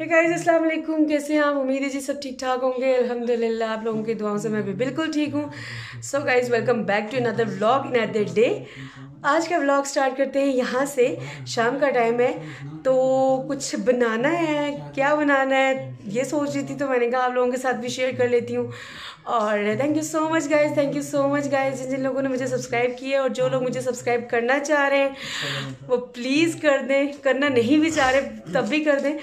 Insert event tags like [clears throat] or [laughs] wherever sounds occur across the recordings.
है गाइस अस्सलाम वालेकुम कैसे हैं आप उम्मीद है जी सब ठीक ठाक होंगे अल्हम्दुलिल्लाह आप लोगों की दुआओं से मैं भी बिल्कुल ठीक हूँ so guys welcome back to another vlog in other day आज का व्लॉग स्टार्ट करते हैं यहाँ से शाम का टाइम है तो कुछ बनाना है क्या बनाना है ये सोच रही थी तो मैंने कहा आप लोगों के साथ भी शेयर कर लेती हूँ और thank you so much guys thank you so much guys जिन जिन लोगों ने मुझे सब्सक्राइब किया और जो लोग मुझे सब्सक्राइब करना चाह रहे हैं वो प्लीज़ कर दें करना नहीं भी चाह रहे तब भी कर दें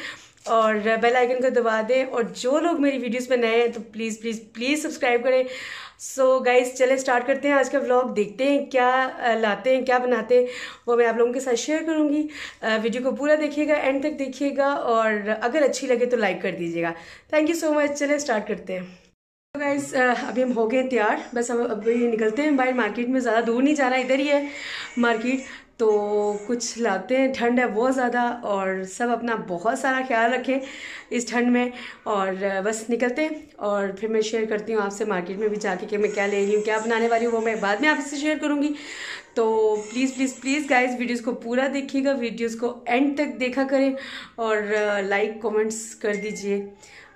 और बेल आइकन को दबा दें और जो लोग मेरी वीडियोस में नए हैं तो प्लीज़ प्लीज़ प्लीज़ सब्सक्राइब करें सो so, गाइस चले स्टार्ट करते हैं आज का व्लॉग देखते हैं क्या लाते हैं क्या बनाते हैं वो मैं आप लोगों के साथ शेयर करूँगी वीडियो को पूरा देखिएगा एंड तक देखिएगा और अगर अच्छी लगे तो लाइक कर दीजिएगा थैंक यू सो मच चले स्टार्ट करते हैं गाइस तो अभी हम हो गए तैयार बस हम अभी निकलते हैं बाहर मार्केट में ज़्यादा दूर नहीं जाना इधर ही है मार्केट तो कुछ लाते हैं ठंड है बहुत ज़्यादा और सब अपना बहुत सारा ख्याल रखें इस ठंड में और बस निकलते हैं और फिर मैं शेयर करती हूँ आपसे मार्केट में भी जाके कि मैं क्या ले रही हूँ क्या बनाने वाली हूँ वो मैं बाद में आपसे शेयर करूँगी तो please please please guys videos को पूरा देखिएगा वीडियोज़ को एंड तक देखा करें और लाइक कॉमेंट्स कर दीजिए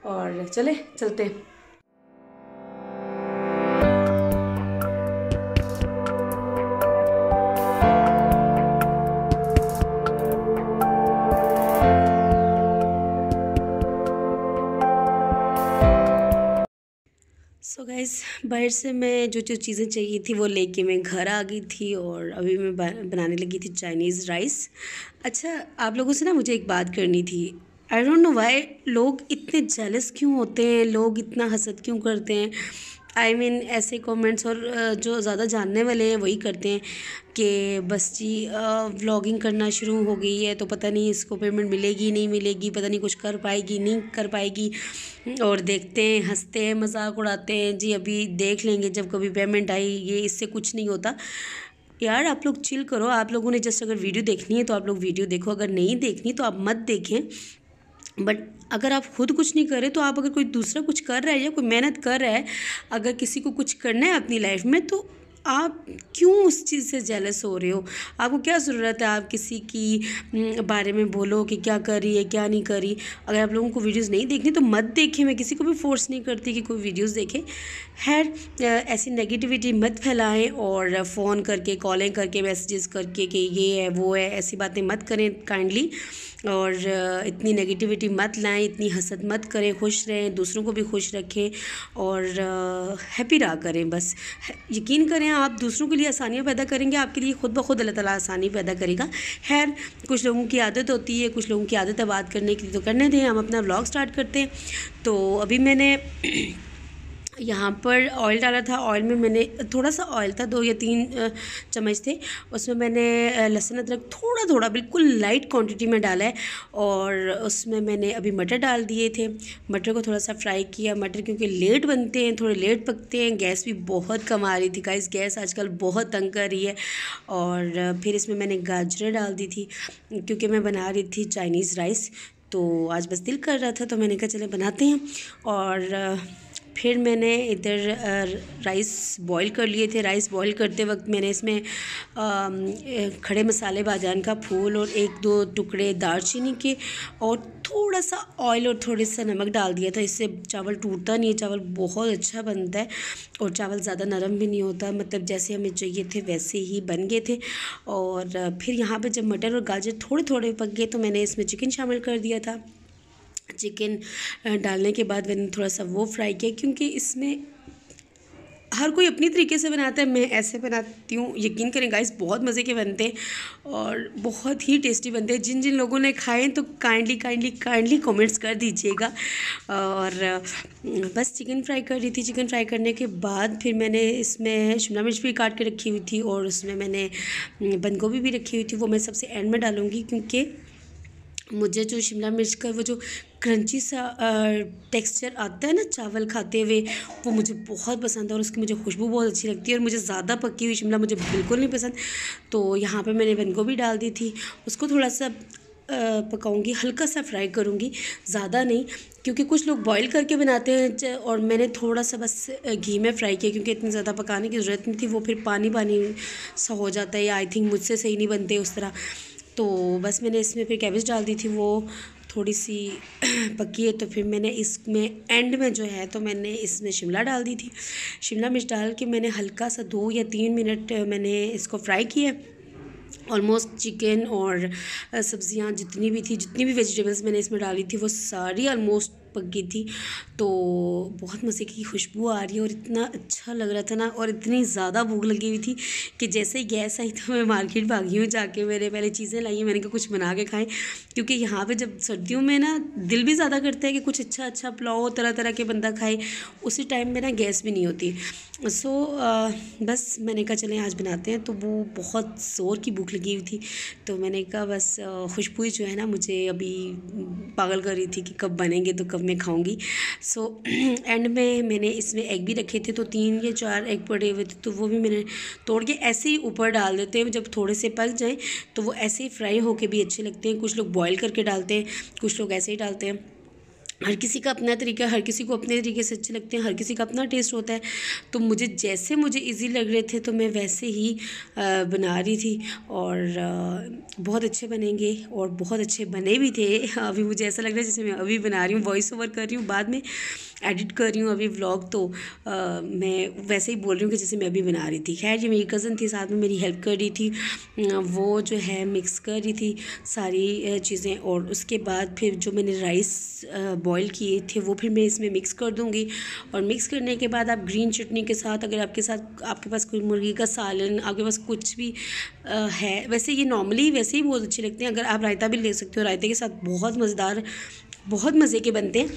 और चले चलते हैं सो so गाइज बाहर से मैं जो जो चीज़ें चाहिए थी वो लेके मैं घर आ गई थी और अभी मैं बनाने लगी थी चाइनीज़ राइस अच्छा आप लोगों से ना मुझे एक बात करनी थी आई डोंट नो वाई लोग इतने जेलस क्यों होते हैं लोग इतना हसद क्यों करते हैं आई I मीन mean, ऐसे कमेंट्स और जो ज़्यादा जानने वाले हैं वही करते हैं कि बस जी व्लॉगिंग करना शुरू हो गई है तो पता नहीं इसको पेमेंट मिलेगी नहीं मिलेगी पता नहीं कुछ कर पाएगी नहीं कर पाएगी और देखते हैं हंसते हैं मजाक उड़ाते हैं जी अभी देख लेंगे जब कभी पेमेंट आई ये इससे कुछ नहीं होता यार आप लोग चिल करो आप लोगों ने जस्ट अगर वीडियो देखनी है तो आप लोग वीडियो देखो अगर नहीं देखनी तो आप मत देखें बट अगर आप खुद कुछ नहीं कर रहे तो आप अगर कोई दूसरा कुछ कर रहा है या कोई मेहनत कर रहा है अगर किसी को कुछ करना है अपनी लाइफ में तो आप क्यों उस चीज़ से जेलस हो रहे हो आपको क्या ज़रूरत है आप किसी की हम्म, बारे में बोलो कि क्या कर रही है क्या नहीं कर रही अगर आप लोगों को वीडियोस नहीं देखनी तो मत देखें मैं किसी को भी फोर्स नहीं करती कि कोई वीडियोस देखें खैर ऐसी नेगेटिविटी मत फैलाएं और फ़ोन करके कॉलिंग करके मैसेजेस करके कि ये है वो है ऐसी बातें मत करें काइंडली और इतनी नेगेटिविटी मत लाएं इतनी हसद मत करें खुश रहें दूसरों को भी खुश रखें और हैप्पी रहा करें बस यकीन करें आप दूसरों के लिए आसानियाँ पैदा करेंगे आपके लिए खुद ब खुद अल्लाह ताला आसानी पैदा करेगा खैर कुछ लोगों की आदत होती है कुछ लोगों की आदत है बात करने की तो करने दें हम अपना ब्लॉग स्टार्ट करते हैं तो अभी मैंने यहाँ पर ऑयल डाला था ऑयल में मैंने थोड़ा सा ऑयल था दो या तीन चम्मच थे उसमें मैंने लहसुन अदरक थोड़ा थोड़ा बिल्कुल लाइट क्वांटिटी में डाला है और उसमें मैंने अभी मटर डाल दिए थे मटर को थोड़ा सा फ्राई किया मटर क्योंकि लेट बनते हैं थोड़े लेट पकते हैं गैस भी बहुत कम आ रही थी गाइस गैस आजकल बहुत तंग कर रही है और फिर इसमें मैंने गाजरें डाल दी थी क्योंकि मैं बना रही थी चाइनीज़ राइस तो आज बस दिल कर रहा था तो मैंने कहा चले बनाते हैं और फिर मैंने इधर राइस बॉईल कर लिए थे राइस बॉईल करते वक्त मैंने इसमें खड़े मसाले बाजान का फूल और एक दो टुकड़े दालचीनी के और थोड़ा सा ऑयल और थोड़े सा नमक डाल दिया था इससे चावल टूटता नहीं है चावल बहुत अच्छा बनता है और चावल ज़्यादा नरम भी नहीं होता मतलब जैसे हमें चाहिए थे वैसे ही बन गए थे और फिर यहाँ पर जब मटर और गाजर थोड़े थोड़े पक गए तो मैंने इसमें चिकन शामिल कर दिया था चिकन डालने के बाद मैंने थोड़ा सा वो फ्राई किया क्योंकि इसमें हर कोई अपनी तरीके से बनाता है मैं ऐसे बनाती हूँ यकीन करें गाइस बहुत मज़े के बनते हैं और बहुत ही टेस्टी बनते हैं जिन जिन लोगों ने खाए तो काइंडली काइंडली काइंडली कमेंट्स कर दीजिएगा और बस चिकन फ्राई कर रही थी चिकन फ्राई करने के बाद फिर मैंने इसमें शिमला मिर्च भी काट के रखी हुई थी और उसमें मैंने बंद गोभी भी रखी हुई थी वो मैं सबसे एंड में डालूँगी क्योंकि मुझे जो शिमला मिर्च का वो जो क्रंची सा टेक्सचर आता है ना चावल खाते हुए वो मुझे बहुत पसंद है और उसकी मुझे खुशबू बहुत अच्छी लगती है और मुझे ज़्यादा पकी हुई शिमला मुझे बिल्कुल नहीं पसंद तो यहाँ पे मैंने बंद गोभी डाल दी थी उसको थोड़ा सा पकाऊंगी हल्का सा फ्राई करूँगी ज़्यादा नहीं क्योंकि कुछ लोग बॉईल करके बनाते हैं और मैंने थोड़ा सा बस घी में फ्राई किया क्योंकि इतनी ज़्यादा पकाने की ज़रूरत नहीं थी वो फिर पानी पानी सा हो जाता है या आई थिंक मुझसे सही नहीं बनते उस तरह तो बस मैंने इसमें फिर कैबेज डाल दी थी वो थोड़ी सी [clears throat] पकी है तो फिर मैंने इसमें एंड में जो है तो मैंने इसमें शिमला डाल दी थी शिमला मिर्च डाल के मैंने हल्का सा दो या तीन मिनट मैंने इसको फ्राई किया ऑलमोस्ट चिकन और सब्ज़ियाँ जितनी भी थी जितनी भी वेजिटेबल्स मैंने इसमें डाली थी वो सारी ऑलमोस्ट पक गई थी तो बहुत मज़े की खुशबू आ रही है और इतना अच्छा लग रहा था ना और इतनी ज़्यादा भूख लगी हुई थी कि जैसे ही गैस आई तो मैं मार्केट भागी हूँ जाके मेरे पहले चीज़ें लाई हैं मैंने कहा कुछ बना के खाएं क्योंकि यहाँ पे जब सर्दियों में ना दिल भी ज़्यादा करता है कि कुछ अच्छा अच्छा पुलाव तरह तरह के बंदा खाए उसी टाइम में ना गैस भी नहीं होती सो बस मैंने कहा चलें आज बनाते हैं तो वो बहुत ज़ोर की भूख लगी हुई थी तो मैंने कहा बस खुशबू जो है ना मुझे अभी पागल कर रही थी कि कब बनेंगे तो कब मैं खाऊंगी सो एंड में मैंने इसमें एग भी रखे थे तो तीन या चार एग पड़े हुए थे तो वो भी मैंने तोड़ के ऐसे ही ऊपर डाल देते हैं जब थोड़े से पक जाएँ तो वो ऐसे ही फ्राई होकर भी अच्छे लगते हैं कुछ लोग बॉयल करके डालते हैं कुछ लोग ऐसे ही डालते हैं हर किसी का अपना तरीका हर किसी को अपने तरीके से अच्छे लगते हैं हर किसी का अपना टेस्ट होता है तो मुझे जैसे मुझे इजी लग रहे थे तो मैं वैसे ही बना रही थी और बहुत अच्छे बनेंगे और बहुत अच्छे बने भी थे [laughs] अभी मुझे ऐसा लग रहा है जैसे मैं अभी बना रही हूँ वॉइस ओवर कर रही हूँ बाद में एडिट कर रही हूँ अभी व्लॉग तो आ, मैं वैसे ही बोल रही हूँ कि जैसे मैं अभी बना रही थी खैर ये मेरी कज़न थी साथ में मेरी हेल्प कर रही थी वो जो है मिक्स कर रही थी सारी चीज़ें और उसके बाद फिर जो मैंने राइस बॉईल किए थे वो फिर मैं इसमें मिक्स कर दूँगी और मिक्स करने के बाद आप ग्रीन चटनी के साथ अगर आपके साथ आपके पास कोई मुर्गी का सालन आपके पास कुछ भी आ, है वैसे ये नॉर्मली वैसे ही बहुत अच्छे लगते हैं अगर आप रायता भी ले सकते हो रायते के साथ बहुत मज़ेदार बहुत मज़े के बनते हैं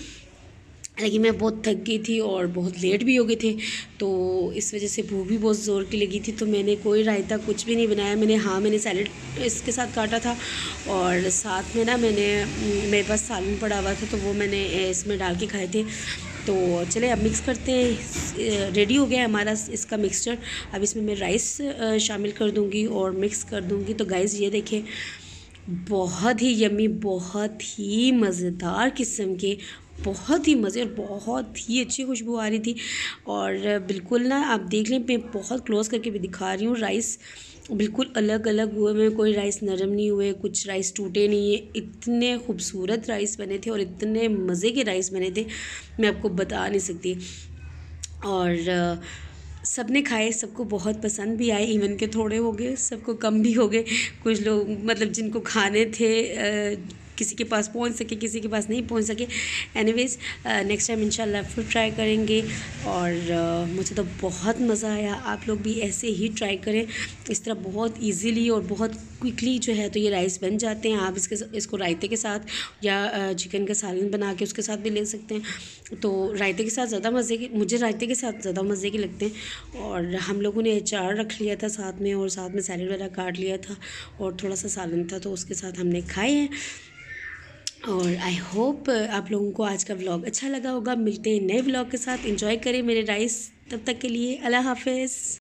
लेकिन मैं बहुत थक गई थी और बहुत लेट भी हो गए थे तो इस वजह से भूख भी बहुत ज़ोर की लगी थी तो मैंने कोई रायता कुछ भी नहीं बनाया मैंने हाँ मैंने सैलड इसके साथ काटा था और साथ में ना मैंने मेरे पास सालन पड़ा हुआ था तो वो मैंने इसमें डाल के खाए थे तो चले अब मिक्स करते हैं रेडी हो गया हमारा इसका मिक्सचर अब इसमें मैं राइस शामिल कर दूँगी और मिक्स कर दूँगी तो गाइज़ ये देखें बहुत ही यमी बहुत ही मज़ेदार किस्म के बहुत ही मज़े और बहुत ही अच्छी खुशबू आ रही थी और बिल्कुल ना आप देख लें मैं बहुत क्लोज़ करके भी दिखा रही हूँ राइस बिल्कुल अलग अलग हुए में कोई राइस नरम नहीं हुए कुछ राइस टूटे नहीं है इतने खूबसूरत राइस बने थे और इतने मज़े के राइस बने थे मैं आपको बता नहीं सकती और सब ने खाए सबको बहुत पसंद भी आए इवन के थोड़े हो गए सबको कम भी हो गए कुछ लोग मतलब जिनको खाने थे किसी के पास पहुंच सके किसी के पास नहीं पहुंच सके एनीवेज नेक्स्ट टाइम इंशाल्लाह फिर ट्राई करेंगे और uh, मुझे तो बहुत मज़ा आया आप लोग भी ऐसे ही ट्राई करें इस तरह बहुत ईजीली और बहुत क्विकली जो है तो ये राइस बन जाते हैं आप इसके इसको रायते के साथ या चिकन uh, का सालन बना के उसके साथ भी ले सकते हैं तो रायते के साथ ज़्यादा मज़े के मुझे रायते के साथ ज़्यादा मज़े के लगते हैं और हम लोगों ने अचार रख लिया था साथ में और साथ में सैलड वगैरह काट लिया था और थोड़ा सा सालन था तो उसके साथ हमने खाए हैं और आई होप uh, आप लोगों को आज का व्लॉग अच्छा लगा होगा मिलते हैं नए व्लॉग के साथ इंजॉय करें मेरे राइस तब तक के लिए अल्लाह हाफिज़